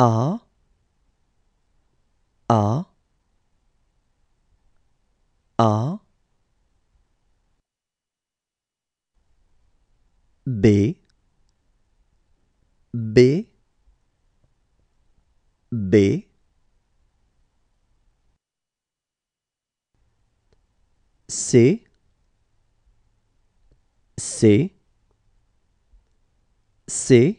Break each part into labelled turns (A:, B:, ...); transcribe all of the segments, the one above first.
A: A A A B B B C C C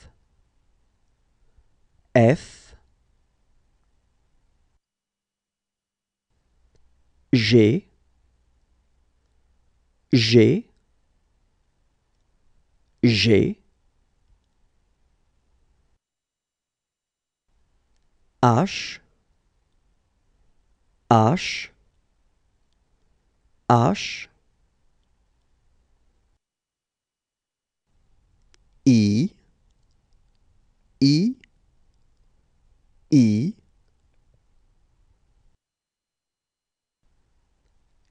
A: G G G H H H I I I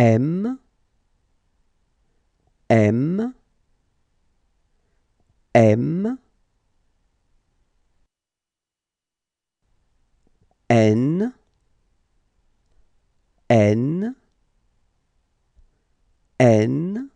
A: M, M, M, N, N, N,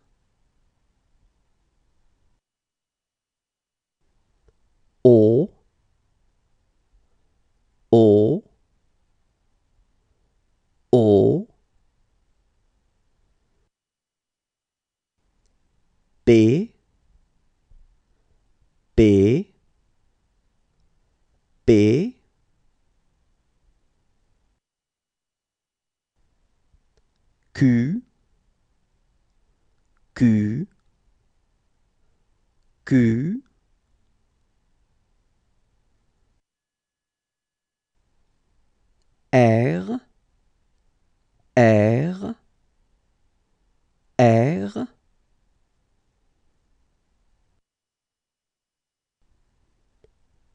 A: P P Q Q Q R R R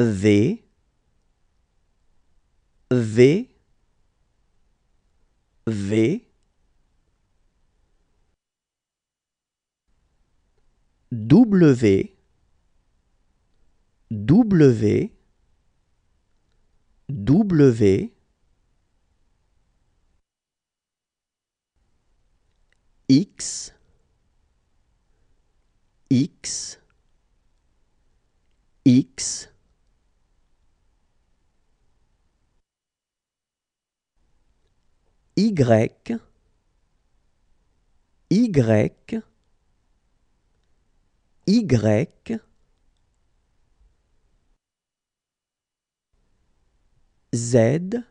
A: V V V W W W X X X Y, Y, Y, Z,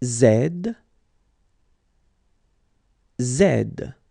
A: Z, Z.